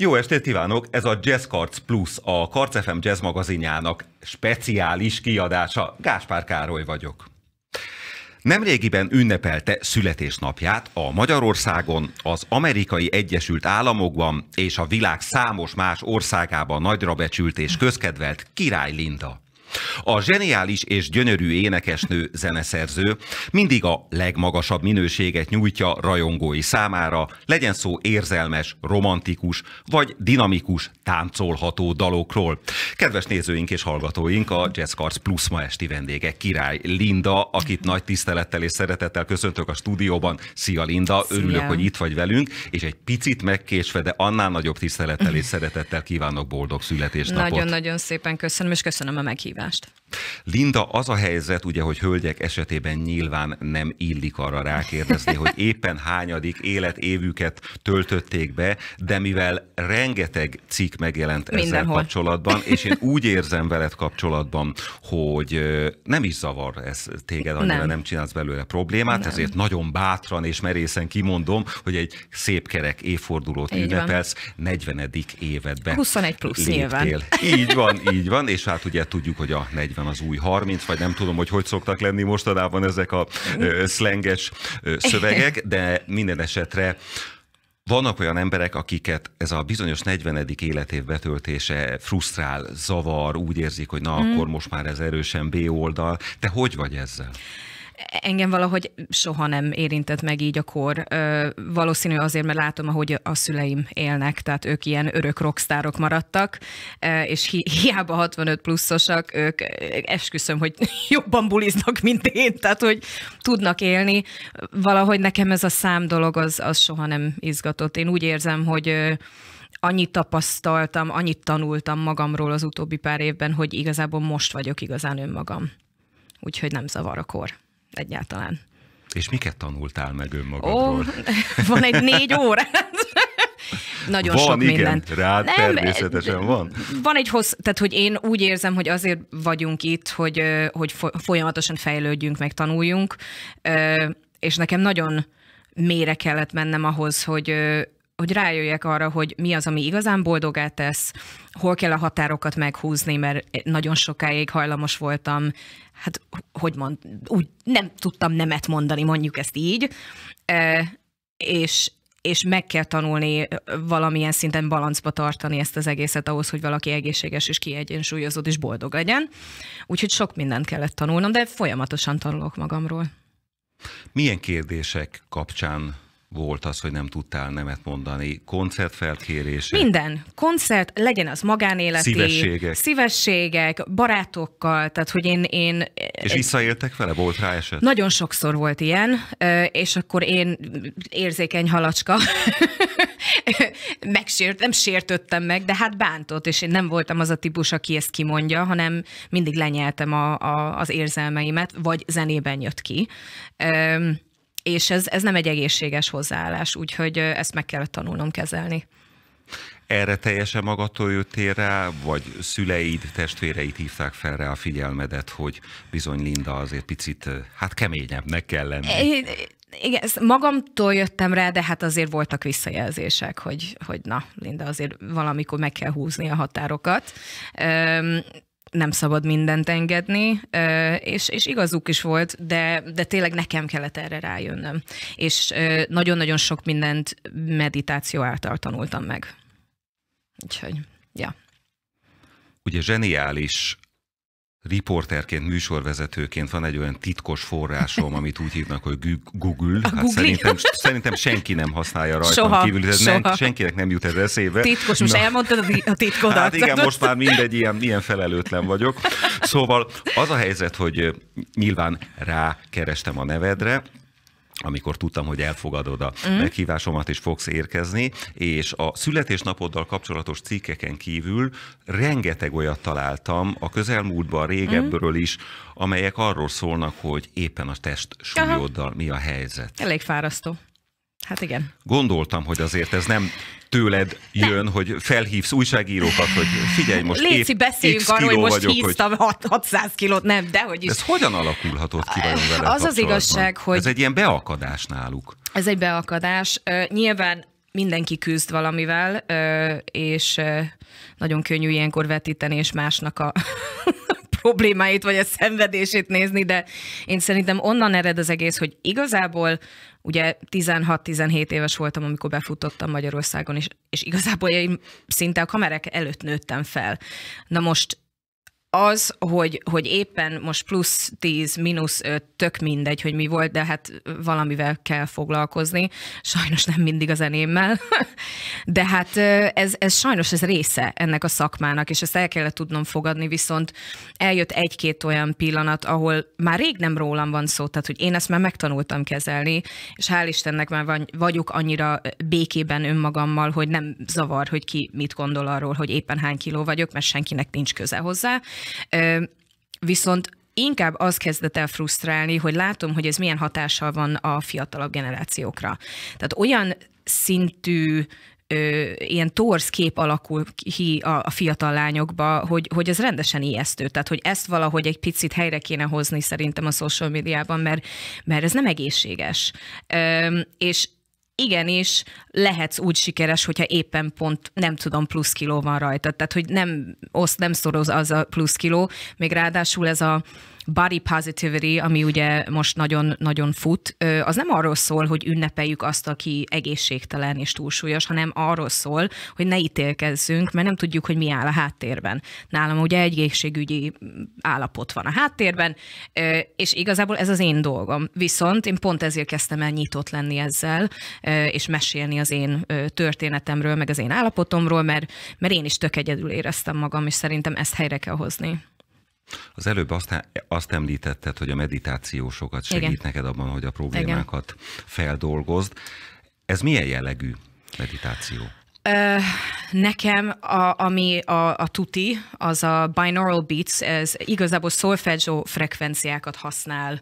Jó estét kívánok! Ez a Jazz Cards Plus, a Karc FM Jazz magazinjának speciális kiadása. Gáspár Károly vagyok. Nemrégiben ünnepelte születésnapját a Magyarországon, az Amerikai Egyesült Államokban és a világ számos más országában nagyra becsült és közkedvelt Király Linda. A zseniális és gyönyörű énekesnő, zeneszerző mindig a legmagasabb minőséget nyújtja rajongói számára, legyen szó érzelmes, romantikus vagy dinamikus, táncolható dalokról. Kedves nézőink és hallgatóink, a Jazz Cards Plus ma esti vendége király Linda, akit nagy tisztelettel és szeretettel köszöntök a stúdióban. Szia Linda, Szia. örülök, hogy itt vagy velünk, és egy picit megkésve, de annál nagyobb tisztelettel és szeretettel kívánok boldog születésnapot. Nagyon-nagyon szépen köszönöm, és köszönöm a meghívást. bashed. Linda, az a helyzet, ugye, hogy hölgyek esetében nyilván nem illik arra rákérdezni, hogy éppen hányadik életévüket töltötték be, de mivel rengeteg cikk megjelent ezzel Mindenhol. kapcsolatban, és én úgy érzem veled kapcsolatban, hogy nem is zavar ez téged, annyira nem, nem csinálsz belőle problémát, nem. ezért nagyon bátran és merészen kimondom, hogy egy szép kerek évfordulót így ünnepelsz, van. 40. évedbe. 21 plusz léptél. nyilván. Így van, így van, és hát ugye tudjuk, hogy a 40 konkrétan az új 30, vagy nem tudom, hogy hogy szoktak lenni mostanában ezek a szlenges szövegek, de minden esetre vannak olyan emberek, akiket ez a bizonyos 40. életév betöltése frusztrál, zavar, úgy érzik, hogy na, mm. akkor most már ez erősen B oldal. Te hogy vagy ezzel? engem valahogy soha nem érintett meg így a kor. Valószínű azért, mert látom, ahogy a szüleim élnek, tehát ők ilyen örök rockstárok maradtak, és hi hiába 65 pluszosak, ők esküszöm, hogy jobban buliznak, mint én, tehát hogy tudnak élni. Valahogy nekem ez a szám dolog, az, az soha nem izgatott. Én úgy érzem, hogy annyit tapasztaltam, annyit tanultam magamról az utóbbi pár évben, hogy igazából most vagyok igazán önmagam. Úgyhogy nem zavar a kor egyáltalán. És miket tanultál meg önmagadról? Ó, van egy négy óra. Nagyon van, sok igen, mindent. Rád Nem, természetesen van. Van egy hossz, tehát hogy én úgy érzem, hogy azért vagyunk itt, hogy, hogy folyamatosan fejlődjünk, meg tanuljunk, és nekem nagyon mélyre kellett mennem ahhoz, hogy, hogy rájöjjek arra, hogy mi az, ami igazán boldogá tesz, hol kell a határokat meghúzni, mert nagyon sokáig hajlamos voltam, hát hogy mond, úgy nem tudtam nemet mondani, mondjuk ezt így, e, és, és meg kell tanulni valamilyen szinten balancba tartani ezt az egészet ahhoz, hogy valaki egészséges és kiegyensúlyozott és boldog legyen. Úgyhogy sok mindent kellett tanulnom, de folyamatosan tanulok magamról. Milyen kérdések kapcsán volt az, hogy nem tudtál nemet mondani? Koncertfelkérés? Minden. Koncert, legyen az magánéleti. Szívességek. Szívességek, barátokkal, tehát hogy én... én és eh, visszaéltek vele? Volt rá eset? Nagyon sokszor volt ilyen, eh, és akkor én érzékeny halacska megsért, nem sértöttem meg, de hát bántott, és én nem voltam az a típus, aki ezt kimondja, hanem mindig lenyeltem a, a, az érzelmeimet, vagy zenében jött ki és ez, ez nem egy egészséges hozzáállás, úgyhogy ezt meg kellett tanulnom kezelni. Erre teljesen magattól jöttél rá, vagy szüleid, testvéreid hívták fel rá a figyelmedet, hogy bizony Linda azért picit, hát keményebbnek kell lenni? É, igen, ezt magamtól jöttem rá, de hát azért voltak visszajelzések, hogy, hogy na, Linda, azért valamikor meg kell húzni a határokat. Üm, nem szabad mindent engedni, és, és igazuk is volt, de, de tényleg nekem kellett erre rájönnöm. És nagyon-nagyon sok mindent meditáció által tanultam meg. Úgyhogy, ja. Ugye zseniális riporterként, műsorvezetőként van egy olyan titkos forrásom, amit úgy hívnak, hogy Google. Hát Google. Szerintem, szerintem senki nem használja rajtam soha, kívül, ez soha. Nem, senkinek nem jut ez eszébe. Titkos, most Na. elmondtad a titkodat. Hát igen, most már mindegy, ilyen, ilyen felelőtlen vagyok. Szóval az a helyzet, hogy nyilván rákerestem a nevedre, amikor tudtam, hogy elfogadod a mm. meghívásomat és fogsz érkezni, és a születésnapoddal kapcsolatos cikkeken kívül rengeteg olyat találtam a közelmúltban, régebbről mhm. is, amelyek arról szólnak, hogy éppen a test súlyoddal mi a helyzet. Elég fárasztó. Hát igen. Gondoltam, hogy azért ez nem tőled jön, nem. hogy felhívsz újságírókat, hogy figyelj most Léci, épp beszéljünk X arról, hogy most vagyok, híztam hogy... 600 kilót, nem, de hogy is. Ez hogyan alakulhatott ki vajon vele Az az igazság, hogy... Ez egy ilyen beakadás náluk. Ez egy beakadás. Nyilván mindenki küzd valamivel, és nagyon könnyű ilyenkor vetíteni és másnak a problémáit vagy a szenvedését nézni, de én szerintem onnan ered az egész, hogy igazából Ugye 16-17 éves voltam, amikor befutottam Magyarországon, és, és igazából én szinte a kamerák előtt nőttem fel. Na most az, hogy, hogy éppen most plusz 10, mínusz 5, tök mindegy, hogy mi volt, de hát valamivel kell foglalkozni. Sajnos nem mindig az enémmel, De hát ez, ez sajnos ez része ennek a szakmának, és ezt el kellett tudnom fogadni, viszont eljött egy-két olyan pillanat, ahol már rég nem rólam van szó, tehát hogy én ezt már megtanultam kezelni, és hál' Istennek már vagyok annyira békében önmagammal, hogy nem zavar, hogy ki mit gondol arról, hogy éppen hány kiló vagyok, mert senkinek nincs köze hozzá Viszont inkább az kezdett el frusztrálni, hogy látom, hogy ez milyen hatással van a fiatalabb generációkra. Tehát olyan szintű ö, ilyen torz kép alakul ki a, a fiatal lányokba, hogy, hogy ez rendesen ijesztő. Tehát, hogy ezt valahogy egy picit helyre kéne hozni szerintem a social médiában, mert, mert ez nem egészséges. Ö, és igenis lehetsz úgy sikeres, hogyha éppen pont nem tudom, plusz kiló van rajta. Tehát, hogy nem oszt, nem szoroz az a plusz kiló, még ráadásul ez a body positivity, ami ugye most nagyon-nagyon fut, az nem arról szól, hogy ünnepeljük azt, aki egészségtelen és túlsúlyos, hanem arról szól, hogy ne ítélkezzünk, mert nem tudjuk, hogy mi áll a háttérben. Nálam ugye egy egészségügyi állapot van a háttérben, és igazából ez az én dolgom. Viszont én pont ezért kezdtem el nyitott lenni ezzel, és mesélni az én történetemről, meg az én állapotomról, mert, mert én is tök egyedül éreztem magam, és szerintem ezt helyre kell hozni. Az előbb azt, azt említetted, hogy a meditáció sokat segít Igen. neked abban, hogy a problémákat Igen. feldolgozd. Ez milyen jellegű meditáció? Nekem, a, ami a, a tuti, az a binaural beats, ez igazából solfeggio frekvenciákat használ,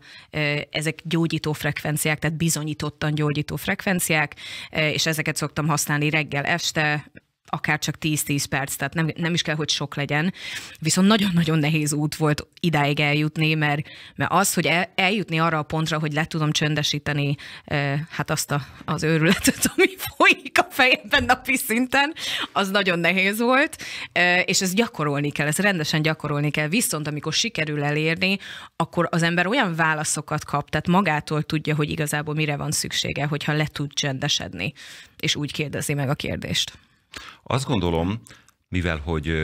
ezek gyógyító frekvenciák, tehát bizonyítottan gyógyító frekvenciák, és ezeket szoktam használni reggel, este, akár csak 10-10 perc, tehát nem, nem is kell, hogy sok legyen. Viszont nagyon-nagyon nehéz út volt idáig eljutni, mert, mert az, hogy el, eljutni arra a pontra, hogy le tudom csöndesíteni e, hát azt a, az őrületet, ami folyik a fejemben napi szinten, az nagyon nehéz volt, e, és ez gyakorolni kell, ez rendesen gyakorolni kell. Viszont amikor sikerül elérni, akkor az ember olyan válaszokat kap, tehát magától tudja, hogy igazából mire van szüksége, hogyha le tud csendesedni, és úgy kérdezi meg a kérdést. Azt gondolom, mivel hogy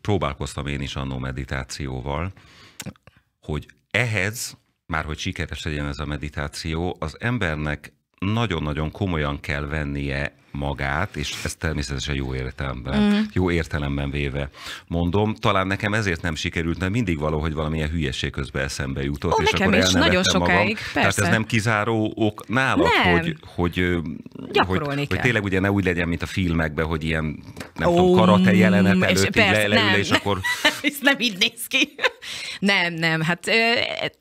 próbálkoztam én is annó meditációval, hogy ehhez, már hogy sikeres legyen ez a meditáció, az embernek nagyon-nagyon komolyan kell vennie magát, és ezt természetesen jó értelemben, mm. jó értelemben véve mondom. Talán nekem ezért nem sikerült, mert mindig valahogy valamilyen hülyeség közbe eszembe jutott, Ó, és akkor is, nagyon sokáig, magam. Persze. Tehát ez nem kizáró ok nálad, nem. hogy, hogy, hogy, kell. hogy tényleg ugye ne úgy legyen, mint a filmekben, hogy ilyen, nem oh, tudom, karate jelenet mm, előtt és persze, le, nem, és nem, akkor... Ez nem így néz ki. nem, nem, hát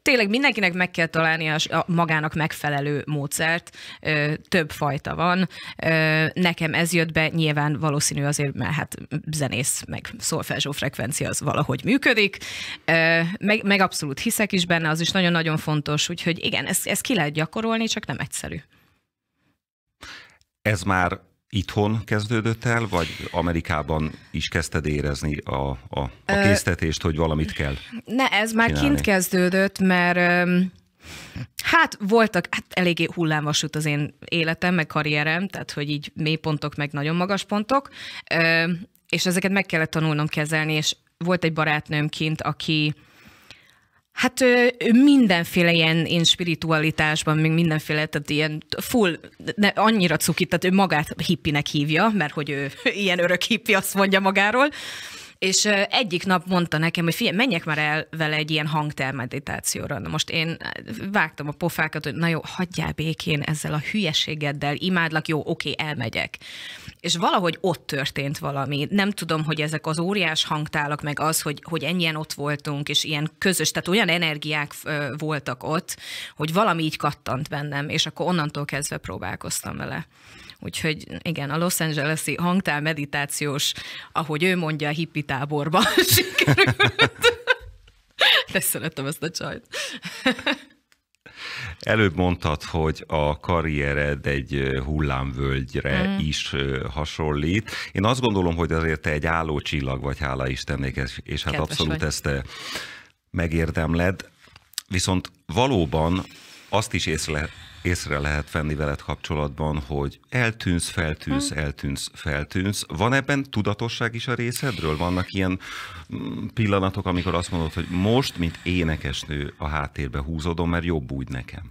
tényleg mindenkinek meg kell találni a magának megfelelő módszert, több fajta van. Nekem ez jött be, nyilván valószínű azért, mert hát zenész, meg szolfázsó frekvencia az valahogy működik, meg, meg abszolút hiszek is benne, az is nagyon-nagyon fontos, úgyhogy igen, ezt, ezt ki lehet gyakorolni, csak nem egyszerű. Ez már itthon kezdődött el, vagy Amerikában is kezdted érezni a, a, a késztetést, hogy valamit kell? Ne, ez már csinálni. kint kezdődött, mert Hát voltak, hát eléggé hullámvasút az én életem, meg karrierem, tehát hogy így mélypontok, meg nagyon magas pontok, és ezeket meg kellett tanulnom kezelni, és volt egy barátnőm kint, aki Hát ő, ő mindenféle ilyen, én spiritualitásban, még mindenféle, tehát ilyen full, ne, annyira cukit, tehát ő magát hippinek hívja, mert hogy ő ilyen örök hippi, azt mondja magáról. És egyik nap mondta nekem, hogy figyelj, menjek már el vele egy ilyen hangtermeditációra. Na most én vágtam a pofákat, hogy na jó, hagyjál békén ezzel a hülyeségeddel, imádlak, jó, oké, elmegyek. És valahogy ott történt valami. Nem tudom, hogy ezek az óriás hangtálak, meg az, hogy, hogy ennyien ott voltunk, és ilyen közös, tehát olyan energiák voltak ott, hogy valami így kattant bennem, és akkor onnantól kezdve próbálkoztam vele. Úgyhogy igen, a Los Angeles-i hangtál meditációs, ahogy ő mondja, a hippi táborban sikerült. De szeretem ezt a csajt. Előbb mondtad, hogy a karriered egy hullámvölgyre mm. is hasonlít. Én azt gondolom, hogy azért te egy álló csillag vagy, hála Istennek, és hát abszolút vagy. ezt megérdemled. Viszont valóban azt is észre észre lehet venni veled kapcsolatban, hogy eltűnsz, feltűnsz, hmm. eltűnsz, feltűnsz. Van ebben tudatosság is a részedről? Vannak ilyen mm, pillanatok, amikor azt mondod, hogy most, mint énekesnő a háttérbe húzódom, mert jobb úgy nekem?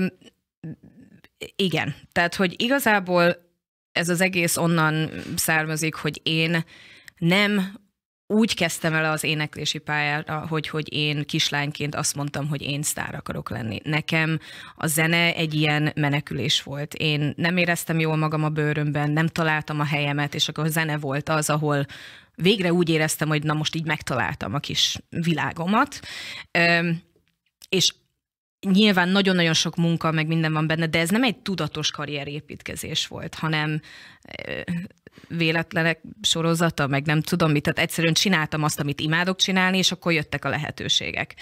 Um, igen. Tehát, hogy igazából ez az egész onnan származik, hogy én nem úgy kezdtem el az éneklési pályára, hogy, hogy én kislányként azt mondtam, hogy én sztár akarok lenni. Nekem a zene egy ilyen menekülés volt. Én nem éreztem jól magam a bőrömben, nem találtam a helyemet, és akkor a zene volt az, ahol végre úgy éreztem, hogy na most így megtaláltam a kis világomat. és nyilván nagyon-nagyon sok munka, meg minden van benne, de ez nem egy tudatos karrierépítkezés volt, hanem eh, véletlenek sorozata, meg nem tudom mit, tehát egyszerűen csináltam azt, amit imádok csinálni, és akkor jöttek a lehetőségek.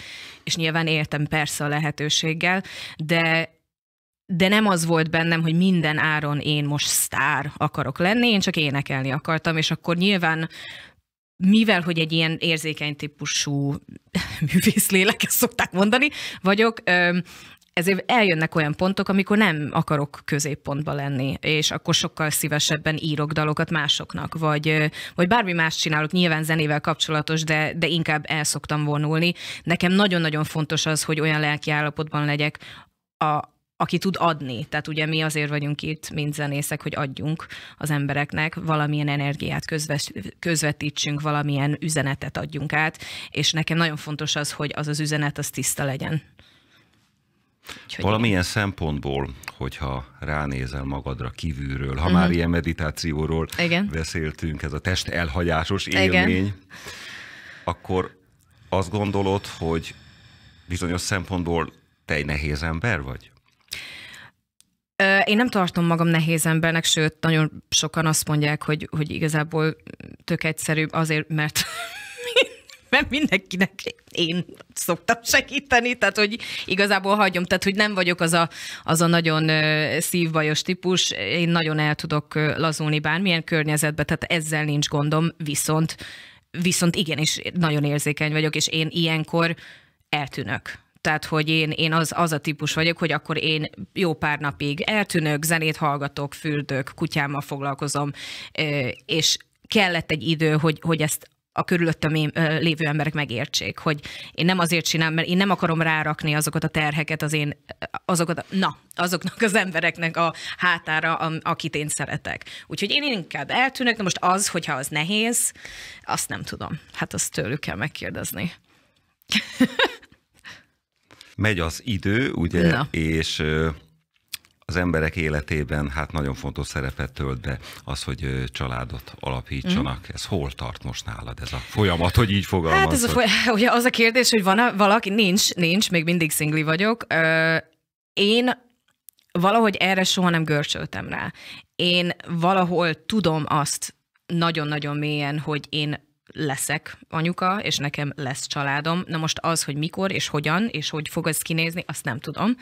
És nyilván éltem persze a lehetőséggel, de de nem az volt bennem, hogy minden áron én most sztár akarok lenni, én csak énekelni akartam, és akkor nyilván mivel, hogy egy ilyen érzékeny típusú lélek, ezt szokták mondani, vagyok, ezért eljönnek olyan pontok, amikor nem akarok középpontba lenni, és akkor sokkal szívesebben írok dalokat másoknak, vagy, vagy bármi más csinálok, nyilván zenével kapcsolatos, de, de inkább el szoktam vonulni. Nekem nagyon-nagyon fontos az, hogy olyan lelki állapotban legyek, a, aki tud adni. Tehát ugye mi azért vagyunk itt, mint zenészek, hogy adjunk az embereknek, valamilyen energiát közvetítsünk, valamilyen üzenetet adjunk át, és nekem nagyon fontos az, hogy az az üzenet az tiszta legyen. Úgyhogy Valamilyen én. szempontból, hogyha ránézel magadra kívülről, ha uh-huh. már mhm. ilyen meditációról Igen. beszéltünk, ez a test elhagyásos élmény, Igen. akkor azt gondolod, hogy bizonyos szempontból te egy nehéz ember vagy? Én nem tartom magam nehéz embernek, sőt, nagyon sokan azt mondják, hogy, hogy igazából tök egyszerűbb azért, mert mert mindenkinek én szoktam segíteni, tehát hogy igazából hagyom, tehát hogy nem vagyok az a, az a nagyon szívbajos típus, én nagyon el tudok lazulni bármilyen környezetbe, tehát ezzel nincs gondom, viszont, viszont igenis nagyon érzékeny vagyok, és én ilyenkor eltűnök. Tehát, hogy én, én az, az a típus vagyok, hogy akkor én jó pár napig eltűnök, zenét hallgatok, fürdök, kutyámmal foglalkozom, és kellett egy idő, hogy, hogy ezt a körülöttem én, lévő emberek megértsék, hogy én nem azért csinálom, mert én nem akarom rárakni azokat a terheket az én, azokat, a, na, azoknak az embereknek a hátára, akit én szeretek. Úgyhogy én inkább eltűnök, de most az, hogyha az nehéz, azt nem tudom. Hát azt tőlük kell megkérdezni. Megy az idő, ugye, Na. és az emberek életében hát nagyon fontos szerepet tölt be az, hogy családot alapítsanak. Mm. Ez hol tart most nálad ez a folyamat, hogy így fogalmazod? Hát ez a foly- ugye az a kérdés, hogy van -e valaki? Nincs, nincs, még mindig szingli vagyok. én valahogy erre soha nem görcsöltem rá. Én valahol tudom azt nagyon-nagyon mélyen, hogy én leszek anyuka, és nekem lesz családom. Na most az, hogy mikor és hogyan, és hogy fog ez kinézni, azt nem tudom.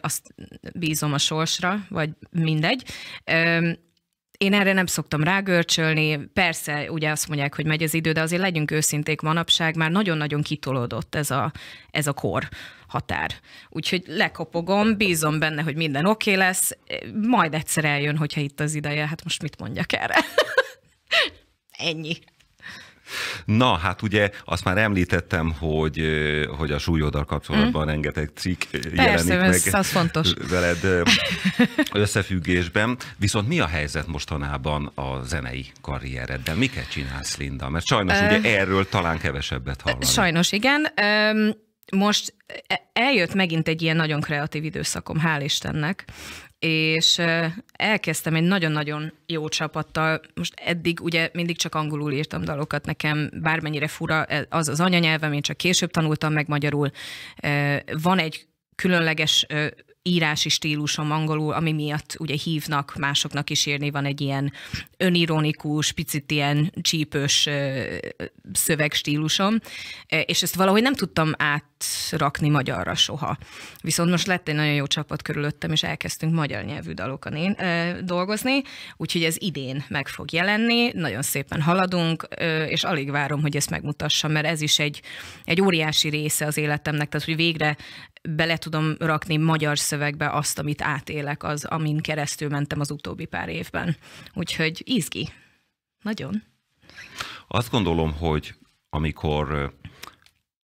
Azt bízom a sorsra, vagy mindegy én erre nem szoktam rágörcsölni, persze ugye azt mondják, hogy megy az idő, de azért legyünk őszinték manapság, már nagyon-nagyon kitolódott ez a, ez a kor határ. Úgyhogy lekopogom, bízom benne, hogy minden oké okay lesz, majd egyszer eljön, hogyha itt az ideje, hát most mit mondjak erre? Ennyi. Na, hát ugye azt már említettem, hogy, hogy a súlyoddal kapcsolatban mm. rengeteg cikk Persze, jelenik ez, meg az fontos. veled összefüggésben. Viszont mi a helyzet mostanában a zenei karriereddel? Miket csinálsz, Linda? Mert sajnos ugye erről talán kevesebbet hallani. Sajnos, igen. Most e- eljött megint egy ilyen nagyon kreatív időszakom, hál' Istennek és elkezdtem egy nagyon-nagyon jó csapattal. Most eddig ugye mindig csak angolul írtam dalokat, nekem bármennyire fura az az anyanyelvem, én csak később tanultam meg magyarul. Van egy különleges írási stílusom angolul, ami miatt ugye hívnak másoknak is írni, van egy ilyen önironikus, picit ilyen csípős szövegstílusom, és ezt valahogy nem tudtam át rakni magyarra soha. Viszont most lett egy nagyon jó csapat körülöttem, és elkezdtünk magyar nyelvű dalokon én, ö, dolgozni, úgyhogy ez idén meg fog jelenni, nagyon szépen haladunk, ö, és alig várom, hogy ezt megmutassam, mert ez is egy, egy óriási része az életemnek, tehát hogy végre bele tudom rakni magyar szövegbe azt, amit átélek, az, amin keresztül mentem az utóbbi pár évben. Úgyhogy izgi. Nagyon. Azt gondolom, hogy amikor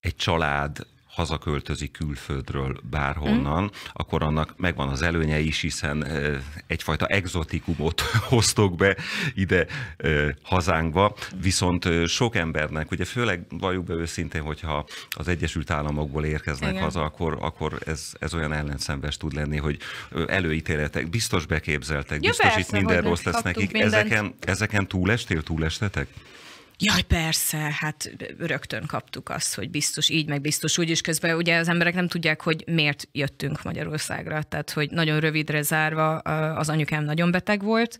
egy család hazaköltözik külföldről bárhonnan, mm. akkor annak megvan az előnye is, hiszen egyfajta exotikumot hoztok be ide hazánkba, viszont sok embernek, ugye főleg valljuk be őszintén, hogyha az Egyesült Államokból érkeznek Igen. haza, akkor, akkor ez, ez olyan ellenszenves tud lenni, hogy előítéletek, biztos beképzeltek, ja, biztos persze, itt minden rossz lesz nekik. Ezeken, ezeken túlestél, túlestetek? Jaj, persze, hát rögtön kaptuk azt, hogy biztos így, meg biztos úgy, is közben ugye az emberek nem tudják, hogy miért jöttünk Magyarországra. Tehát, hogy nagyon rövidre zárva az anyukám nagyon beteg volt,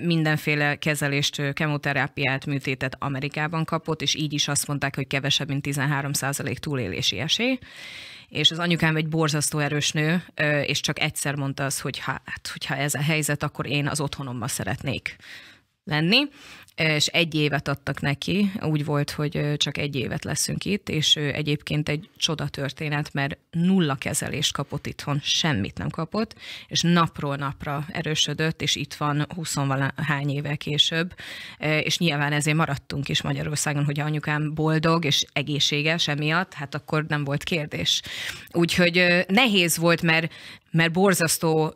mindenféle kezelést, kemoterápiát, műtétet Amerikában kapott, és így is azt mondták, hogy kevesebb, mint 13 túlélési esély és az anyukám egy borzasztó erős nő, és csak egyszer mondta az, hogy hát, hogyha ez a helyzet, akkor én az otthonomban szeretnék lenni, és egy évet adtak neki, úgy volt, hogy csak egy évet leszünk itt, és egyébként egy csoda történet, mert nulla kezelést kapott itthon, semmit nem kapott, és napról napra erősödött, és itt van huszonvalahány éve később, és nyilván ezért maradtunk is Magyarországon, hogy anyukám boldog és egészséges emiatt, hát akkor nem volt kérdés. Úgyhogy nehéz volt, mert mert borzasztó,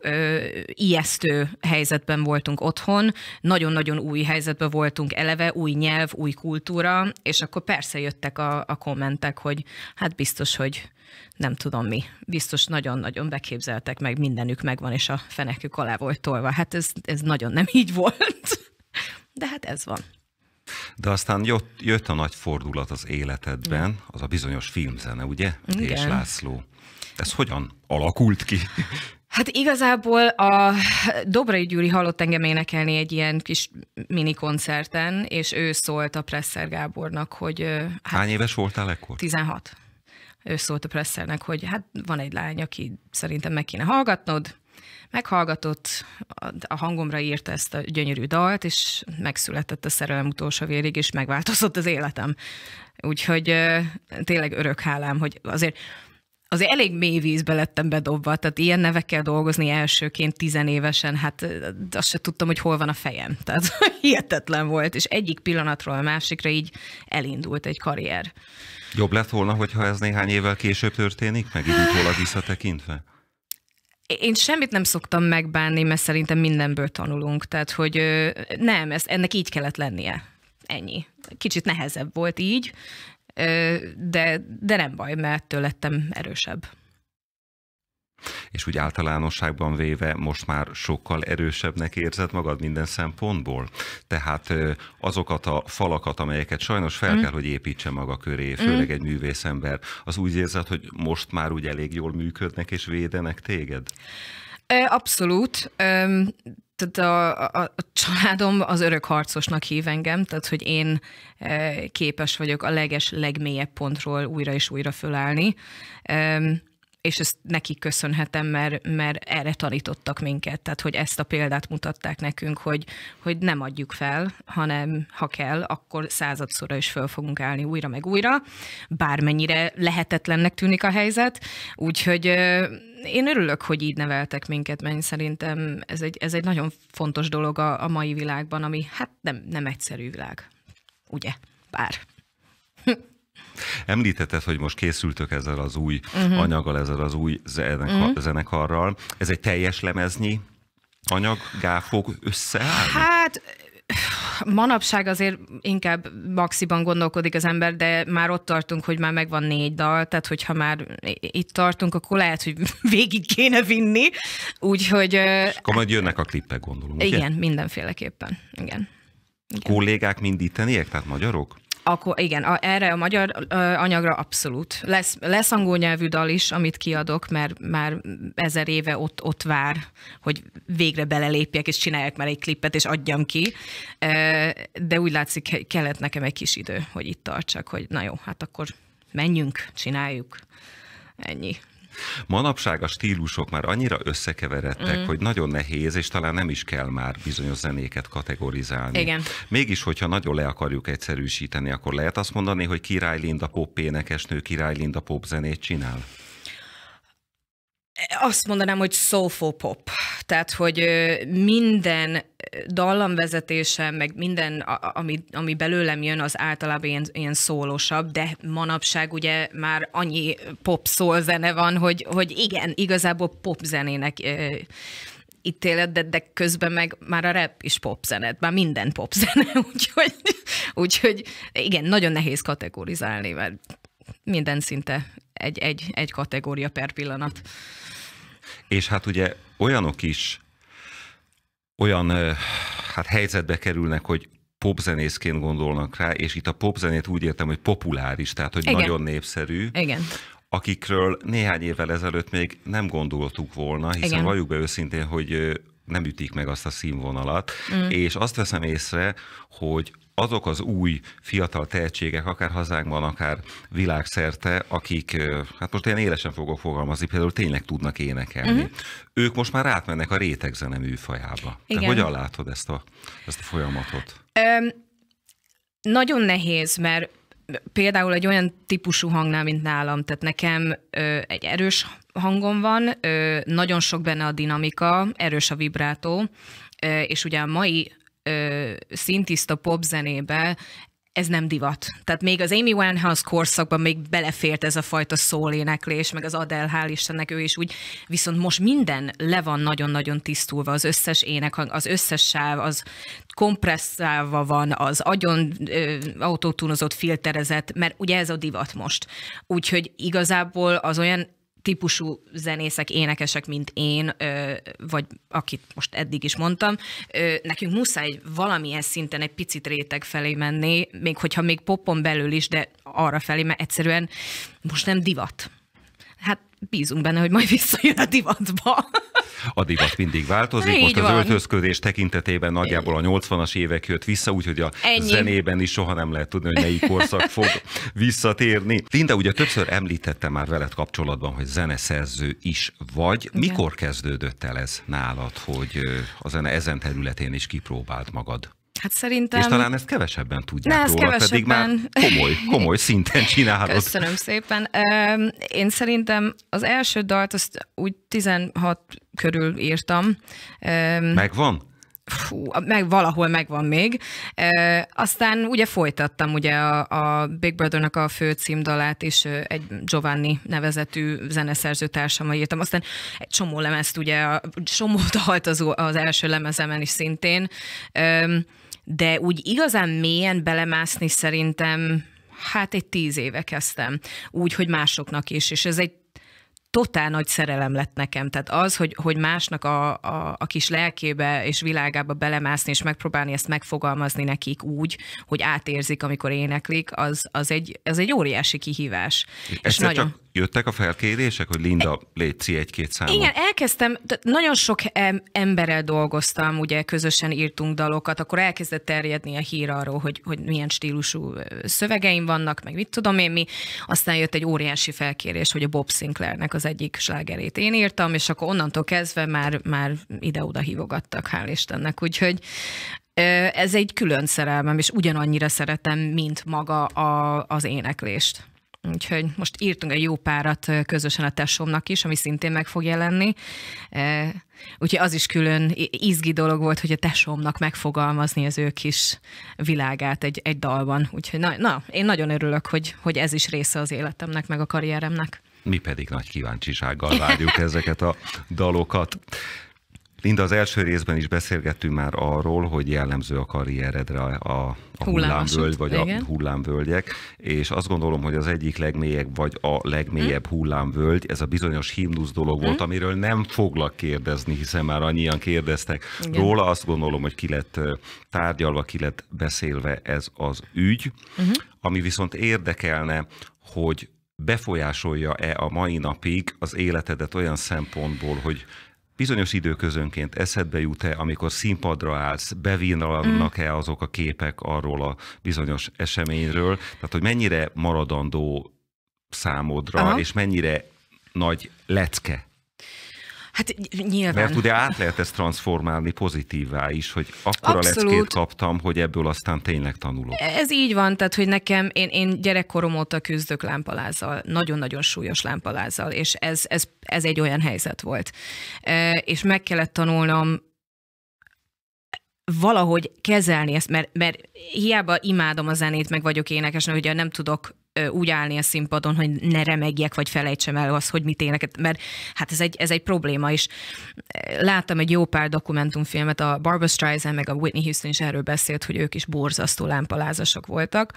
ijesztő helyzetben voltunk otthon, nagyon-nagyon új helyzetben volt voltunk eleve, új nyelv, új kultúra, és akkor persze jöttek a, a kommentek, hogy hát biztos, hogy nem tudom mi, biztos nagyon-nagyon beképzeltek meg, mindenük megvan, és a fenekük alá volt tolva. Hát ez, ez nagyon nem így volt. De hát ez van. De aztán jött, jött a nagy fordulat az életedben, az a bizonyos filmzene, ugye? Igen. És László. Ez hogyan alakult ki? Hát igazából a Dobrai Gyuri hallott engem énekelni egy ilyen kis mini koncerten, és ő szólt a Presser Gábornak, hogy... Hát, Hány éves voltál ekkor? 16. Ő szólt a Presszernek, hogy hát van egy lány, aki szerintem meg kéne hallgatnod, meghallgatott, a hangomra írta ezt a gyönyörű dalt, és megszületett a szerelem utolsó vérig, és megváltozott az életem. Úgyhogy tényleg örök hálám, hogy azért azért elég mély vízbe lettem bedobva, tehát ilyen nevekkel dolgozni elsőként tizenévesen, hát azt se tudtam, hogy hol van a fejem. Tehát hihetetlen volt, és egyik pillanatról a másikra így elindult egy karrier. Jobb lett volna, hogyha ez néhány évvel később történik, meg így utólag visszatekintve? Én semmit nem szoktam megbánni, mert szerintem mindenből tanulunk. Tehát, hogy nem, ez, ennek így kellett lennie. Ennyi. Kicsit nehezebb volt így, de, de nem baj, mert ettől lettem erősebb. És úgy általánosságban véve most már sokkal erősebbnek érzed magad minden szempontból? Tehát azokat a falakat, amelyeket sajnos fel mm. kell, hogy építse maga köré, főleg mm. egy művészember, az úgy érzed, hogy most már úgy elég jól működnek és védenek téged? Abszolút. Tehát a, a, a családom az örök harcosnak hív engem, tehát hogy én képes vagyok a leges, legmélyebb pontról újra és újra fölállni és ezt neki köszönhetem, mert, mert erre tanítottak minket, tehát hogy ezt a példát mutatták nekünk, hogy, hogy nem adjuk fel, hanem ha kell, akkor századszorra is föl fogunk állni újra meg újra, bármennyire lehetetlennek tűnik a helyzet, úgyhogy én örülök, hogy így neveltek minket, mert szerintem ez egy, ez egy nagyon fontos dolog a, a mai világban, ami hát nem, nem egyszerű világ, ugye? Bár. Említetted, hogy most készültök ezzel az új uh-huh. anyaggal, ezzel az új zenekar, uh-huh. Mhm. zenekarral. Ez egy teljes lemeznyi anyag, fog összeállni? Hát manapság azért inkább maxiban gondolkodik az ember, de már ott tartunk, hogy már megvan négy dal, tehát hogyha már itt tartunk, akkor lehet, hogy végig kéne vinni, úgyhogy... Akkor majd jönnek a klippek, gondolom. Igen, ugye? mindenféleképpen, igen. igen. Kollégák mind itteniek, tehát magyarok? Akkor igen, a, erre a magyar ö, anyagra abszolút. Lesz, lesz angol nyelvű dal is, amit kiadok, mert már ezer éve ott, ott vár, hogy végre belelépjek, és csinálják, már egy klippet, és adjam ki. De úgy látszik, kellett nekem egy kis idő, hogy itt tartsak, hogy na jó, hát akkor menjünk, csináljuk. Ennyi. Manapság a stílusok már annyira összekeveredtek, mm. hogy nagyon nehéz, és talán nem is kell már bizonyos zenéket kategorizálni. Igen. Mégis, hogyha nagyon le akarjuk egyszerűsíteni, akkor lehet azt mondani, hogy Király Linda pop énekesnő, Király Linda pop zenét csinál? Azt mondanám, hogy soulful pop. Tehát, hogy minden dallamvezetése, meg minden, ami, ami belőlem jön, az általában ilyen, ilyen szólósabb, de manapság ugye már annyi pop zene van, hogy, hogy igen, igazából popzenének ítéletet, de de közben meg már a rap is popzenet, már minden zene, úgyhogy, úgyhogy igen, nagyon nehéz kategorizálni, mert minden szinte egy, egy, egy kategória per pillanat. És hát ugye olyanok is olyan hát helyzetbe kerülnek, hogy popzenészként gondolnak rá, és itt a popzenét úgy értem, hogy populáris, tehát hogy Igen. nagyon népszerű. Igen akikről néhány évvel ezelőtt még nem gondoltuk volna, hiszen valljuk be őszintén, hogy nem ütik meg azt a színvonalat, mm. és azt veszem észre, hogy azok az új fiatal tehetségek, akár hazánkban, akár világszerte, akik, hát most ilyen élesen fogok fogalmazni, például tényleg tudnak énekelni, uh-huh. ők most már átmennek a rétegzene műfajába. Igen. Te hogyan látod ezt a, ezt a folyamatot? Öm, nagyon nehéz, mert például egy olyan típusú hangnál, mint nálam, tehát nekem ö, egy erős hangom van, ö, nagyon sok benne a dinamika, erős a vibrátó, ö, és ugye a mai ö, szintiszta popzenébe ez nem divat. Tehát még az Amy Winehouse korszakban még belefért ez a fajta szóléneklés, meg az Adele, hál' Istennek ő is úgy, viszont most minden le van nagyon-nagyon tisztulva, az összes ének, az összes sáv, az kompresszálva van, az agyon ö, autótúnozott filterezett, mert ugye ez a divat most. Úgyhogy igazából az olyan típusú zenészek, énekesek, mint én, vagy akit most eddig is mondtam, nekünk muszáj valamilyen szinten egy picit réteg felé menni, még hogyha még popon belül is, de arra felé, mert egyszerűen most nem divat hát bízunk benne, hogy majd visszajön a divatba. A divat mindig változik, Így most van. az öltözködés tekintetében nagyjából a 80-as évek jött vissza, úgyhogy a Ennyi. zenében is soha nem lehet tudni, hogy melyik korszak fog visszatérni. Linda, ugye többször említette már veled kapcsolatban, hogy zeneszerző is vagy. Igen. Mikor kezdődött el ez nálad, hogy a zene ezen területén is kipróbált magad? Hát szerintem... És talán ezt kevesebben tudják ne, ezt róla, kevesebben... pedig már komoly, komoly szinten csinálod. Köszönöm szépen. Én szerintem az első dalt azt úgy 16 körül írtam. Megvan? Fú, meg valahol megvan még. E, aztán ugye folytattam ugye a, a Big Brothernak a fő címdalát és egy Giovanni nevezetű zeneszerző társammal írtam. Aztán egy csomó lemezt ugye, a csomó dalt az, az első lemezemen is szintén. E, de úgy igazán mélyen belemászni szerintem hát egy tíz éve kezdtem, úgy, hogy másoknak is, és ez egy totál nagy szerelem lett nekem. Tehát az, hogy, hogy másnak a, a, a kis lelkébe és világába belemászni, és megpróbálni ezt megfogalmazni nekik úgy, hogy átérzik, amikor éneklik, az, az, egy, az egy óriási kihívás. Egyszer és nagyon... csak Jöttek a felkérések, hogy Linda, létszi egy-két számot? Igen, elkezdtem, nagyon sok emberrel dolgoztam, ugye közösen írtunk dalokat, akkor elkezdett terjedni a hír arról, hogy, hogy milyen stílusú szövegeim vannak, meg mit tudom én mi. Aztán jött egy óriási felkérés, hogy a Bob Sinclairnek az egyik slágerét én írtam, és akkor onnantól kezdve már, már ide-oda hívogattak, hál' Istennek. Úgyhogy ez egy külön szerelmem, és ugyanannyira szeretem, mint maga a, az éneklést. Úgyhogy most írtunk egy jó párat közösen a tesómnak is, ami szintén meg fog jelenni. Úgyhogy az is külön izgi dolog volt, hogy a tesómnak megfogalmazni az ő kis világát egy, egy dalban. Úgyhogy na, na, én nagyon örülök, hogy, hogy ez is része az életemnek, meg a karrieremnek. Mi pedig nagy kíváncsisággal várjuk ezeket a dalokat. Linda, az első részben is beszélgettünk már arról, hogy jellemző a karrieredre a, a hullámvölgy, vagy igen. a hullámvölgyek, és azt gondolom, hogy az egyik legmélyebb, vagy a legmélyebb hmm. hullámvölgy, ez a bizonyos himnusz dolog hm? volt, amiről nem foglak kérdezni, hiszen már annyian kérdeztek igen. róla. Azt gondolom, hogy ki lett tárgyalva, ki lett beszélve ez az ügy, hmm. ami viszont érdekelne, hogy befolyásolja-e a mai napig az életedet olyan szempontból, hogy bizonyos időközönként eszedbe jut-e, amikor színpadra állsz, bevinnak-e mm. azok a képek arról a bizonyos eseményről, tehát hogy mennyire maradandó számodra, Aha. és mennyire nagy lecke Hát nyilván. Mert ugye át lehet ezt transformálni pozitívá is, hogy akkor a leckét kaptam, hogy ebből aztán tényleg tanulok. E-, ez így van, tehát hogy nekem, én, én gyerekkorom óta küzdök lámpalázzal, nagyon-nagyon súlyos lámpalázzal, és ez, ez, ez egy olyan helyzet volt. E, és meg kellett tanulnom valahogy kezelni ezt, mert, mert hiába imádom a zenét, meg vagyok énekes, mert ugye nem tudok úgy állni a színpadon, hogy ne remegjek, vagy felejtsem el azt, hogy mit éneket, mert hát ez egy, ez egy probléma is. Láttam egy jó pár dokumentumfilmet, a Barbra Streisand meg a Whitney Houston is erről beszélt, hogy ők is borzasztó lámpalázasok voltak,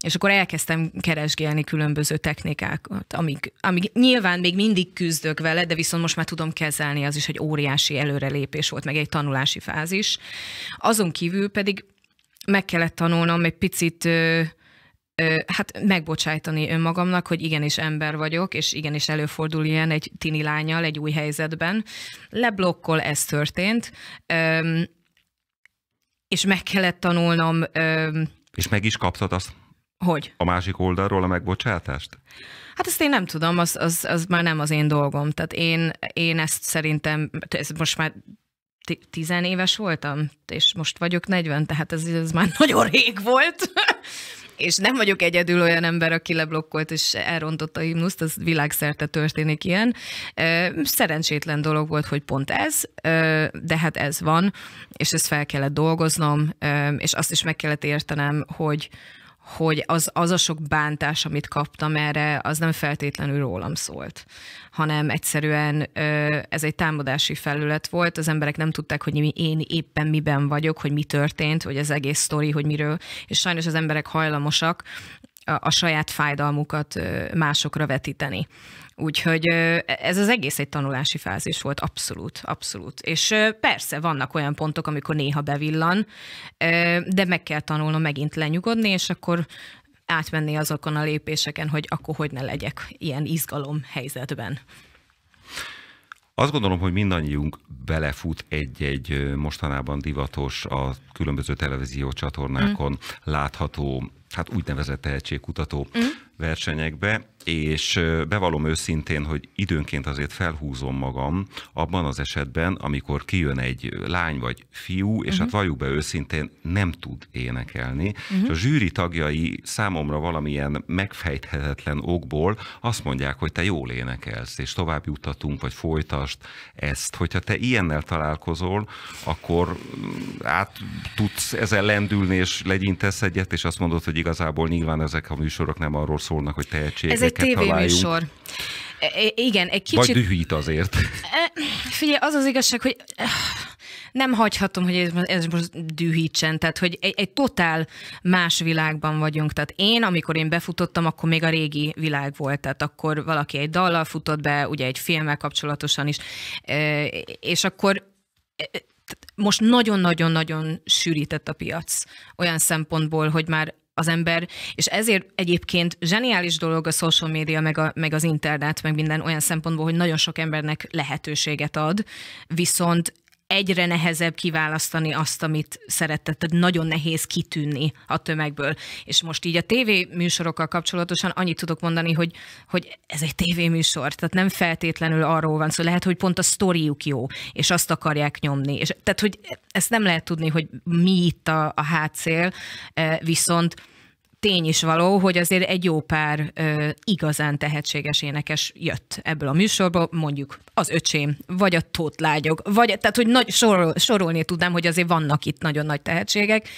és akkor elkezdtem keresgélni különböző technikákat, amik, amik nyilván még mindig küzdök vele, de viszont most már tudom kezelni, az is egy óriási előrelépés volt, meg egy tanulási fázis. Azon kívül pedig meg kellett tanulnom egy picit hát megbocsájtani önmagamnak, hogy igenis ember vagyok, és igenis előfordul ilyen egy tini lányal egy új helyzetben. Leblokkol, ez történt, és meg kellett tanulnom... És meg is kaptad azt? Hogy? A másik oldalról a megbocsátást? Hát ezt én nem tudom, az, az, az már nem az én dolgom. Tehát én, én ezt szerintem, ez most már tizenéves voltam, és most vagyok 40, tehát ez, ez már nagyon rég volt és nem vagyok egyedül olyan ember, aki leblokkolt és elrontotta a himnuszt, az világszerte történik ilyen. Szerencsétlen dolog volt, hogy pont ez, de hát ez van, és ezt fel kellett dolgoznom, és azt is meg kellett értenem, hogy hogy az, az a sok bántás, amit kaptam erre, az nem feltétlenül rólam szólt, hanem egyszerűen ez egy támadási felület volt, az emberek nem tudták, hogy mi, én éppen miben vagyok, hogy mi történt, hogy az egész sztori, hogy miről, és sajnos az emberek hajlamosak a, a saját fájdalmukat másokra vetíteni. Úgyhogy ez az egész egy tanulási fázis volt, abszolút, abszolút. És persze vannak olyan pontok, amikor néha bevillan, de meg kell tanulnom megint lenyugodni, és akkor átmenni azokon a lépéseken, hogy akkor hogy ne legyek ilyen izgalom helyzetben. Azt gondolom, hogy mindannyiunk belefut egy-egy mostanában divatos, a különböző televízió csatornákon mm. látható hát úgynevezett tehetségkutató mm. versenyekbe, és bevalom őszintén, hogy időnként azért felhúzom magam abban az esetben, amikor kijön egy lány vagy fiú, és mm-hmm. hát mhm. valljuk be őszintén, nem tud énekelni. Mm-hmm. És a zsűri tagjai számomra valamilyen megfejthetetlen okból azt mondják, hogy te jól énekelsz, és tovább juttatunk, vagy folytast ezt. Hogyha te ilyennel találkozol, akkor mm, át tudsz ezzel lendülni, és legyintesz egyet, és azt mondod, hogy igazából nyilván ezek a műsorok nem arról szólnak, hogy tehetségeket Ez egy tévéműsor. E, e, igen, egy kicsit... Vagy dühít azért. E, figyelj, az az igazság, hogy eh, nem hagyhatom, hogy ez, ez most dühítsen, tehát hogy egy, egy totál más világban vagyunk. Tehát én, amikor én befutottam, akkor még a régi világ volt, tehát akkor valaki egy dallal futott be, ugye egy filmmel kapcsolatosan is, és akkor most nagyon-nagyon-nagyon sűrített a piac olyan szempontból, hogy már az ember, és ezért egyébként zseniális dolog a social media, meg, a, meg az internet, meg minden olyan szempontból, hogy nagyon sok embernek lehetőséget ad, viszont egyre nehezebb kiválasztani azt, amit szeretett, tehát nagyon nehéz kitűnni a tömegből. És most így a tévéműsorokkal kapcsolatosan annyit tudok mondani, hogy, hogy ez egy tévéműsor, tehát nem feltétlenül arról van szó, szóval lehet, hogy pont a sztoriuk jó, és azt akarják nyomni. És, tehát, hogy ezt nem lehet tudni, hogy mi itt a, a hátszél, eh, viszont tény is való, hogy azért egy jó pár ö, igazán tehetséges énekes jött ebből a műsorból, mondjuk az öcsém, vagy a Tóth Lágyog, vagy, tehát hogy nagy, sor, sorolni tudnám, hogy azért vannak itt nagyon nagy tehetségek.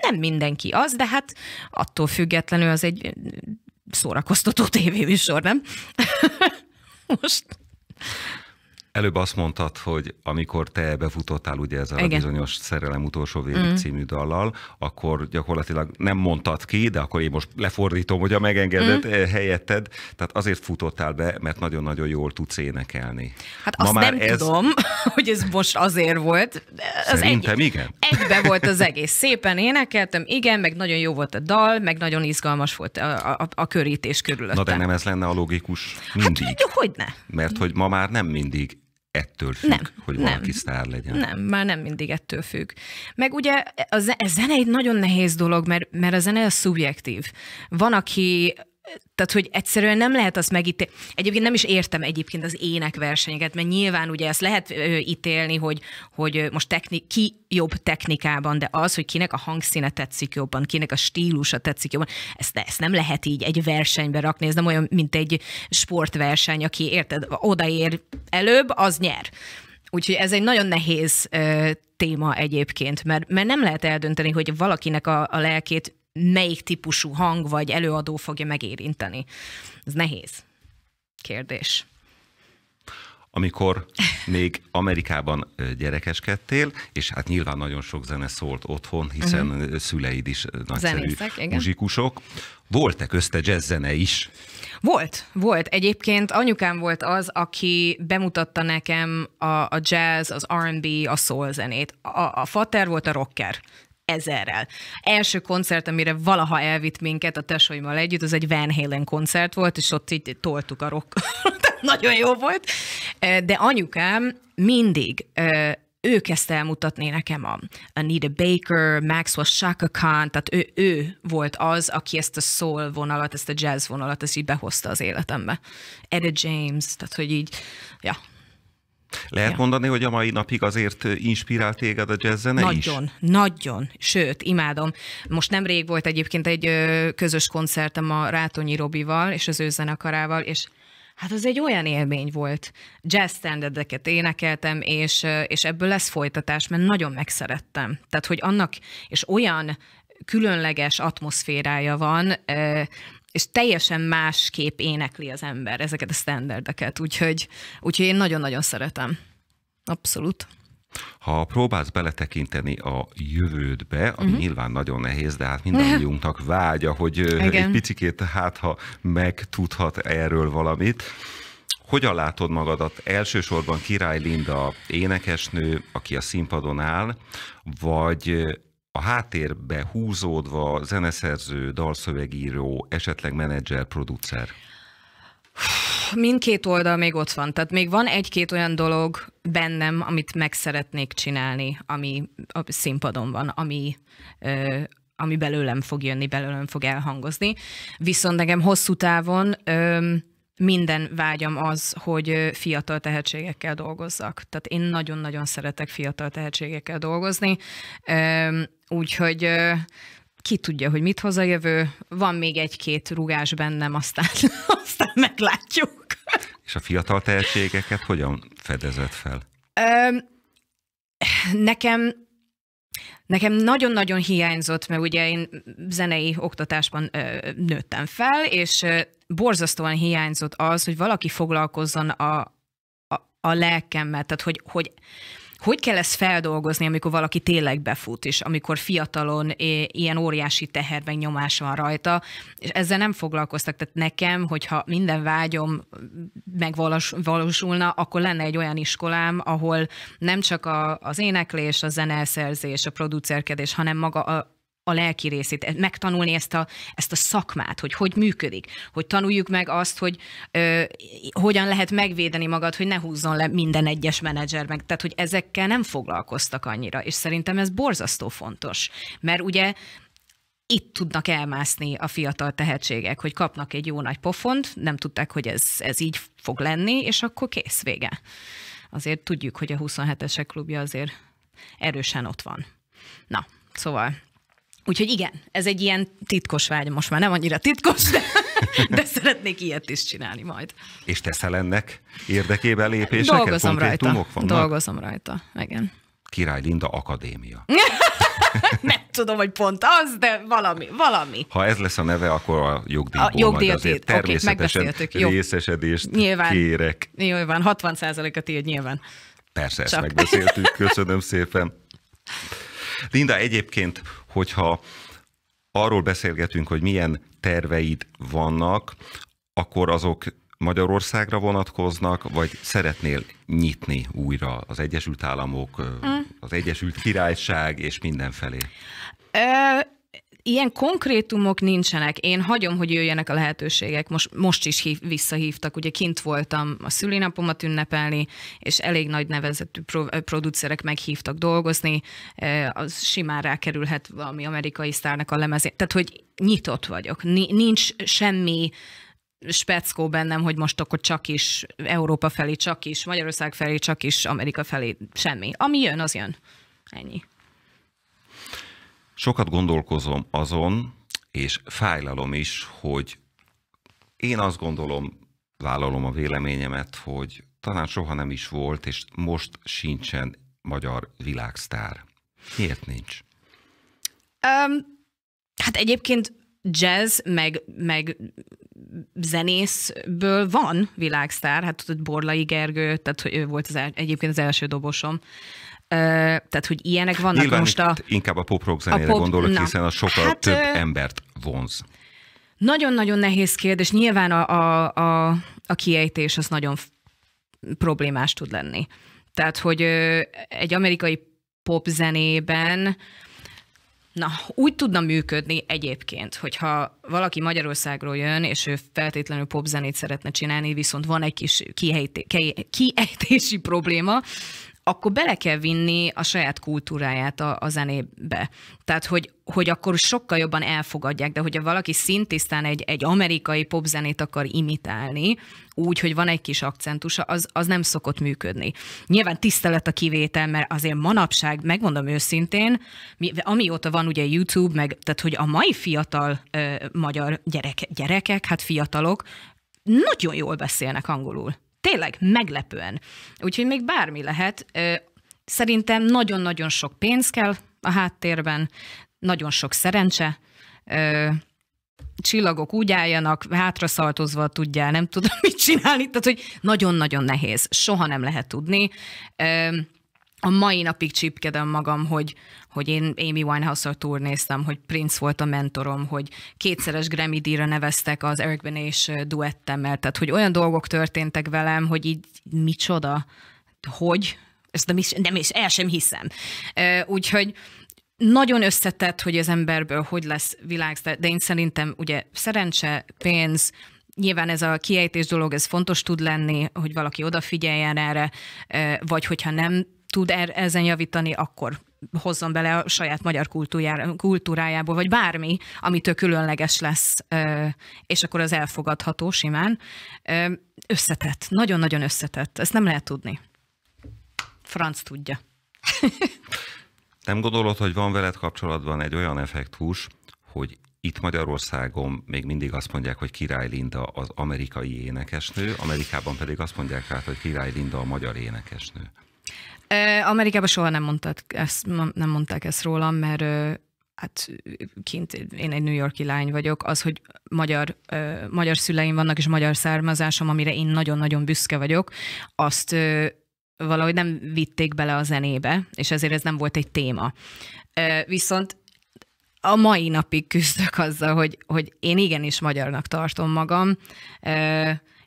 Nem mindenki az, de hát attól függetlenül az egy szórakoztató tévéműsor, nem? Most... Előbb azt mondtad, hogy amikor te befutottál ugye ezzel Igen. a bizonyos Szerelem utolsó végig mm. című dallal, akkor gyakorlatilag nem mondtad ki, de akkor én most lefordítom, hogy a megengedett mm. Eh, helyetted, tehát azért futottál be, mert nagyon-nagyon jól tudsz énekelni. Hát Ma azt már nem ez... tudom, hogy ez most azért volt. Az Szerintem egy... igen. Egybe volt az egész. Szépen énekeltem, igen, meg nagyon jó volt a dal, meg nagyon izgalmas volt a, a, a körítés körülöttem. Na de nem ez lenne a logikus hát mindig. Hát, hogy ne. Mert hogy ma már nem mindig ettől függ, nem, hogy nem, valaki sztár legyen. Nem, már nem mindig ettől függ. Meg ugye e, a e, zene egy nagyon nehéz dolog, mert, mert a zene a szubjektív. Van, aki tehát, hogy egyszerűen nem lehet azt megítélni. Egyébként nem is értem egyébként az énekversenyeket, mert nyilván ugye ezt lehet ö, ítélni, hogy, hogy most techni- ki jobb technikában, de az, hogy kinek a hangszíne tetszik jobban, kinek a stílusa tetszik jobban, ezt, ezt nem lehet így egy versenybe rakni, ez nem olyan, mint egy sportverseny, aki érted, odaér előbb, az nyer. Úgyhogy ez egy nagyon nehéz ö, téma egyébként, mert, mert nem lehet eldönteni, hogy valakinek a, a lelkét melyik típusú hang vagy előadó fogja megérinteni? Ez nehéz kérdés. Amikor még Amerikában gyerekeskedtél, és hát nyilván nagyon sok zene szólt otthon, hiszen uh-huh. szüleid is nagyszerű Zenészek, muzsikusok. Volt-e közte zene is? Volt, volt. Egyébként anyukám volt az, aki bemutatta nekem a, a jazz, az R&B, a soul zenét. A, a fater volt a rocker ezerrel. Első koncert, amire valaha elvitt minket a tesóimmal együtt, az egy Van Halen koncert volt, és ott így toltuk a rock. Nagyon jó volt. De anyukám mindig ő kezdte elmutatni nekem a Anita Baker, Maxwell Shaka Khan, tehát ő, ő volt az, aki ezt a soul vonalat, ezt a jazz vonalat, ezt így behozta az életembe. Eddie James, tehát hogy így, ja, lehet ja. mondani, hogy a mai napig azért inspirál téged a jazz zene nagyon, is? Nagyon, nagyon, sőt, imádom. Most nemrég volt egyébként egy közös koncertem a Rátonyi Robival és az ő zenekarával, és Hát az egy olyan élmény volt. Jazz standardeket énekeltem, és, és ebből lesz folytatás, mert nagyon megszerettem. Tehát, hogy annak, és olyan különleges atmoszférája van, és teljesen másképp énekli az ember ezeket a standardeket, úgyhogy, úgyhogy én nagyon-nagyon szeretem. Abszolút. Ha próbálsz beletekinteni a jövődbe, ami uh-huh. nyilván nagyon nehéz, de hát mindannyiunknak vágya, hogy Igen. egy picikét hát, ha megtudhat erről valamit. Hogyan látod magadat? Elsősorban Király Linda énekesnő, aki a színpadon áll, vagy a háttérbe húzódva zeneszerző, dalszövegíró, esetleg menedzser, producer? Mindkét oldal még ott van, tehát még van egy-két olyan dolog bennem, amit meg szeretnék csinálni, ami a színpadon van, ami, ö, ami belőlem fog jönni, belőlem fog elhangozni. Viszont nekem hosszú távon ö, minden vágyam az, hogy fiatal tehetségekkel dolgozzak. Tehát én nagyon-nagyon szeretek fiatal tehetségekkel dolgozni, úgyhogy ki tudja, hogy mit hoz a jövő, van még egy-két rugás bennem, aztán, aztán meglátjuk. És a fiatal tehetségeket hogyan fedezett fel? Nekem Nekem nagyon-nagyon hiányzott, mert ugye én zenei oktatásban ö, nőttem fel, és borzasztóan hiányzott az, hogy valaki foglalkozzon a, a, a lelkemmel, tehát hogy, hogy hogy kell ezt feldolgozni, amikor valaki tényleg befut, és amikor fiatalon ilyen óriási teherben nyomás van rajta, és ezzel nem foglalkoztak. Tehát nekem, hogyha minden vágyom megvalósulna, akkor lenne egy olyan iskolám, ahol nem csak a, az éneklés, a zeneszerzés, a producerkedés, hanem maga a, a lelki részét, e, megtanulni ezt a, ezt a szakmát, hogy hogy működik, hogy tanuljuk meg azt, hogy ö, hogyan lehet megvédeni magad, hogy ne húzzon le minden egyes menedzser meg. Tehát, hogy ezekkel nem foglalkoztak annyira, és szerintem ez borzasztó fontos, mert ugye itt tudnak elmászni a fiatal tehetségek, hogy kapnak egy jó nagy pofont, nem tudták, hogy ez, ez így fog lenni, és akkor kész vége. Azért tudjuk, hogy a 27-esek klubja azért erősen ott van. Na, szóval Úgyhogy igen, ez egy ilyen titkos vágy, most már nem annyira titkos, de, de szeretnék ilyet is csinálni majd. És teszel ennek érdekében lépéseket? Dolgozom rajta. Vannak? Dolgozom rajta, igen. Király Linda Akadémia. nem tudom, hogy pont az, de valami, valami. Ha ez lesz a neve, akkor a jogdíjból a jogdíj majd azért természetesen okay, részesedést nyilván, kérek. Nyilván, 60%-a tiéd nyilván. Persze, Csak. ezt megbeszéltük. Köszönöm szépen. Linda, egyébként, hogyha arról beszélgetünk, hogy milyen terveid vannak, akkor azok Magyarországra vonatkoznak, vagy szeretnél nyitni újra az Egyesült Államok, mm. az Egyesült Királyság és mindenfelé? Ö, ilyen konkrétumok nincsenek. Én hagyom, hogy jöjjenek a lehetőségek. Most, most is hív, visszahívtak. Ugye kint voltam a szülinapomat ünnepelni, és elég nagy nevezetű pro, producerek meghívtak dolgozni. Az simán rákerülhet valami amerikai sztárnak a lemezét. Tehát, hogy nyitott vagyok. Nincs semmi speckó bennem, hogy most akkor csak is Európa felé, csak is Magyarország felé, csak is Amerika felé, semmi. Ami jön, az jön. Ennyi sokat gondolkozom azon, és fájlalom is, hogy én azt gondolom, vállalom a véleményemet, hogy talán soha nem is volt, és most sincsen magyar világsztár. Miért nincs? Um, hát egyébként jazz, meg, meg zenészből van világsztár, hát tudod, Borlai Gergő, tehát hogy ő volt az el, egyébként az első dobosom, tehát, hogy ilyenek vannak Nyilván most a... Inkább a pop-rock zenére a pop, gondolok, na. hiszen a sokkal hát, több embert vonz. Nagyon-nagyon nehéz kérdés. Nyilván a, a, a, a kiejtés az nagyon problémás tud lenni. Tehát, hogy egy amerikai popzenében Na, úgy tudna működni egyébként, hogyha valaki Magyarországról jön, és ő feltétlenül popzenét szeretne csinálni, viszont van egy kis kiejtési probléma, akkor bele kell vinni a saját kultúráját a, a zenébe. Tehát, hogy, hogy akkor sokkal jobban elfogadják, de hogyha valaki szintisztán egy, egy amerikai popzenét akar imitálni, úgy, hogy van egy kis akcentusa, az, az nem szokott működni. Nyilván tisztelet a kivétel, mert azért manapság, megmondom őszintén, mi, amióta van ugye YouTube, meg, tehát hogy a mai fiatal ö, magyar gyereke, gyerekek, hát fiatalok, nagyon jól beszélnek angolul tényleg meglepően. Úgyhogy még bármi lehet. Szerintem nagyon-nagyon sok pénz kell a háttérben, nagyon sok szerencse, csillagok úgy álljanak, hátraszaltozva tudjál, nem tudom mit csinálni, tehát hogy nagyon-nagyon nehéz, soha nem lehet tudni a mai napig csípkedem magam, hogy, hogy én Amy winehouse ra turnéztem, hogy Prince volt a mentorom, hogy kétszeres Grammy díjra neveztek az Eric Benet és duettemmel, tehát hogy olyan dolgok történtek velem, hogy így micsoda, hogy, ezt nem is, nem is, el sem hiszem. Úgyhogy nagyon összetett, hogy az emberből hogy lesz világ, de én szerintem ugye szerencse, pénz, nyilván ez a kiejtés dolog, ez fontos tud lenni, hogy valaki odafigyeljen erre, vagy hogyha nem tud er, ezen javítani, akkor hozzon bele a saját magyar kultúrájából, vagy bármi, amitől különleges lesz, és akkor az elfogadható simán. Összetett, nagyon-nagyon összetett, ezt nem lehet tudni. Franc tudja. nem gondolod, hogy van veled kapcsolatban egy olyan effektus, hogy itt Magyarországon még mindig azt mondják, hogy Király Linda az amerikai énekesnő, Amerikában pedig azt mondják rá, hogy Király Linda a magyar énekesnő. Amerikában soha nem, mondtad, ezt, nem mondták ezt rólam, mert hát kint én egy New Yorki lány vagyok, az, hogy magyar, magyar szüleim vannak, és magyar származásom, amire én nagyon-nagyon büszke vagyok, azt valahogy nem vitték bele a zenébe, és ezért ez nem volt egy téma. viszont a mai napig küzdök azzal, hogy, hogy én igenis magyarnak tartom magam,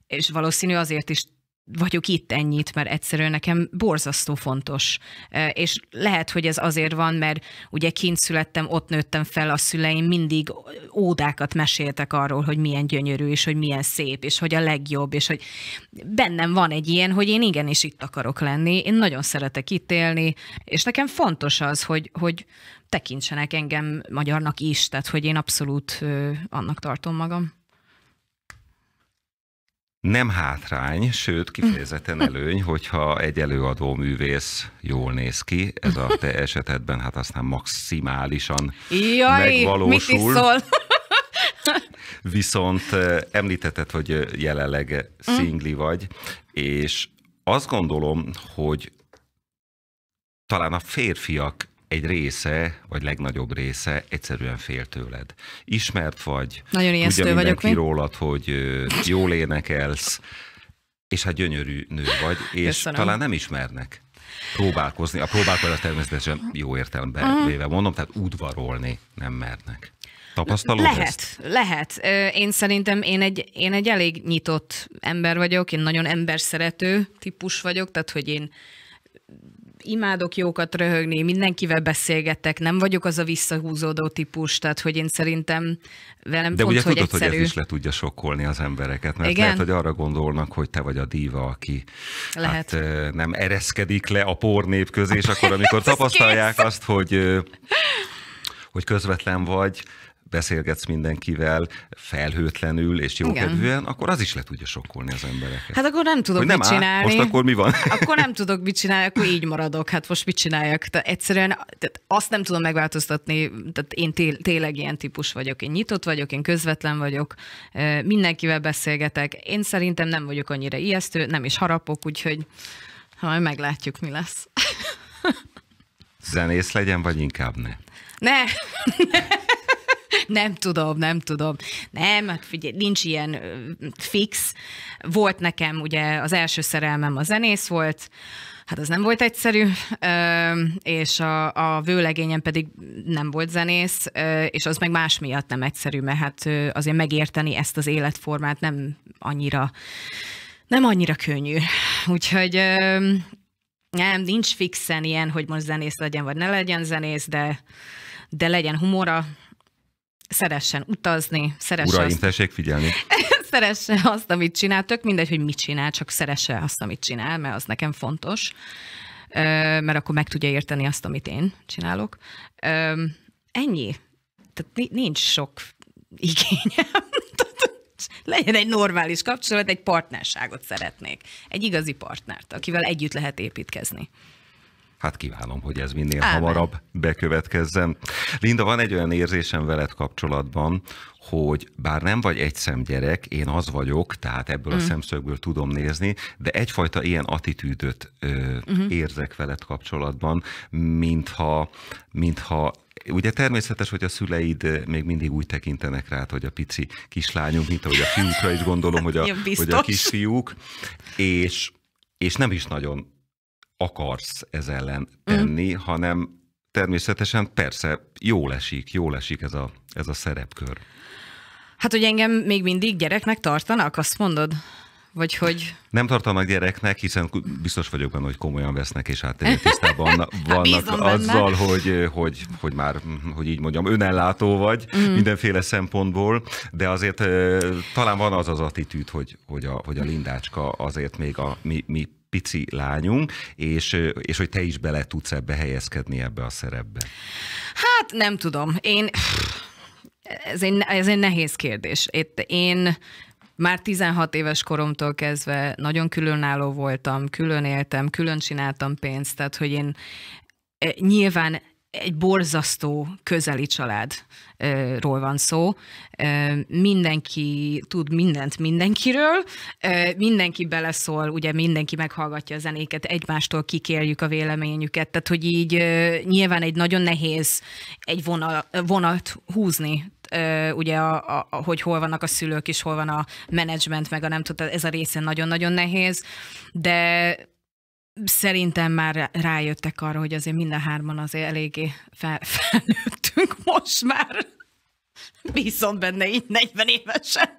és valószínű azért is vagyok itt ennyit, mert egyszerűen nekem borzasztó fontos. És lehet, hogy ez azért van, mert ugye kint születtem, ott nőttem fel, a szüleim mindig ódákat meséltek arról, hogy milyen gyönyörű, és hogy milyen szép, és hogy a legjobb, és hogy bennem van egy ilyen, hogy én igenis itt akarok lenni, én nagyon szeretek itt élni, és nekem fontos az, hogy, hogy tekintsenek engem magyarnak is, tehát hogy én abszolút annak tartom magam nem hátrány, sőt kifejezetten előny, hogyha egy előadó művész jól néz ki. Ez a te esetedben hát aztán maximálisan Jaj, megvalósul. Mit is szól? Viszont említetted, hogy jelenleg mm. szingli vagy, és azt gondolom, hogy talán a férfiak egy része, vagy legnagyobb része egyszerűen fél tőled. Ismert vagy, Nagyon tudja vagyok mi? rólad, hogy jól énekelsz, és hát gyönyörű nő vagy, és Köszönöm. talán nem ismernek próbálkozni. A próbálkozás természetesen jó értelemben véve mondom, tehát udvarolni nem mernek. Tapasztalod lehet, ezt? Lehet. Én szerintem én egy, én egy elég nyitott ember vagyok, én nagyon emberszerető típus vagyok, tehát hogy én imádok jókat röhögni, mindenkivel beszélgetek, nem vagyok az a visszahúzódó típus, tehát hogy én szerintem velem De pont, ugye hogy tudod, egyszerű... hogy ez is le tudja sokkolni az embereket, mert Igen? lehet, hogy arra gondolnak, hogy te vagy a díva, aki lehet. Hát, nem ereszkedik le a pornép közé, és akkor amikor tapasztalják azt, hogy hogy közvetlen vagy, beszélgetsz mindenkivel felhőtlenül és jókedvűen, akkor az is le tudja sokkolni az embereket. Hát akkor nem tudok hogy nem mit csinálni. Á, most akkor mi van? Akkor nem tudok mit csinálni, akkor így maradok. Hát most mit csináljak? Tehát egyszerűen tehát azt nem tudom megváltoztatni. Tehát én té- tényleg ilyen típus vagyok. Én nyitott vagyok, én közvetlen vagyok, mindenkivel beszélgetek. Én szerintem nem vagyok annyira ijesztő, nem is harapok, úgyhogy majd meglátjuk, mi lesz. Zenész legyen, vagy inkább ne? Ne! nem tudom, nem tudom. Nem, hát figyelj, nincs ilyen fix. Volt nekem ugye az első szerelmem a zenész volt, Hát az nem volt egyszerű, és a, a vőlegényem pedig nem volt zenész, és az meg más miatt nem egyszerű, mert hát azért megérteni ezt az életformát nem annyira, nem annyira könnyű. Úgyhogy nem, nincs fixen ilyen, hogy most zenész legyen, vagy ne legyen zenész, de, de legyen humora, szeressen utazni, szeressen. Uraim, azt... tessék figyelni. szeresse azt, amit csinál, tök mindegy, hogy mit csinál, csak szeresse azt, amit csinál, mert az nekem fontos, mert akkor meg tudja érteni azt, amit én csinálok. Ennyi. Tehát nincs sok igényem. Legyen egy normális kapcsolat, egy partnerságot szeretnék. Egy igazi partnert, akivel együtt lehet építkezni. Hát kívánom, hogy ez minél Amen. hamarabb bekövetkezzen. Linda, van egy olyan érzésem veled kapcsolatban, hogy bár nem vagy egy szemgyerek, én az vagyok, tehát ebből mm. a szemszögből tudom nézni, de egyfajta ilyen attitűdöt ö, mm-hmm. érzek veled kapcsolatban, mintha, mintha Ugye természetes, hogy a szüleid még mindig úgy tekintenek rá, hogy a pici kislányunk, mint ahogy a fiúkra is gondolom, hogy a, ja, hogy a kisfiúk, és, és nem is nagyon akarsz ez ellen tenni, mm. hanem természetesen persze jól esik, jól esik ez a, ez a szerepkör. Hát, hogy engem még mindig gyereknek tartanak, azt mondod? Vagy hogy... Nem tartanak gyereknek, hiszen biztos vagyok benne, hogy komolyan vesznek, és hát tisztában vannak hát azzal, hogy, hogy, hogy már, hogy így mondjam, önellátó vagy mm. mindenféle szempontból, de azért talán van az az attitűd, hogy, hogy, a, hogy a lindácska azért még a mi, mi pici lányunk, és, és hogy te is bele tudsz ebbe helyezkedni ebbe a szerepbe. Hát nem tudom. Én... Ez egy, ez egy nehéz kérdés. Itt én már 16 éves koromtól kezdve nagyon különálló voltam, külön éltem, külön csináltam pénzt, tehát hogy én e, nyilván egy borzasztó közeli családról van szó. Mindenki tud mindent mindenkiről, mindenki beleszól, ugye mindenki meghallgatja a zenéket, egymástól kikérjük a véleményüket, tehát hogy így nyilván egy nagyon nehéz egy vonal, vonat húzni ugye, a, a, hogy hol vannak a szülők és hol van a menedzsment, meg a nem tudom, ez a részen nagyon-nagyon nehéz, de szerintem már rájöttek arra, hogy azért minden hárman azért eléggé fel, felnőttünk most már. Viszont benne így 40 évesen.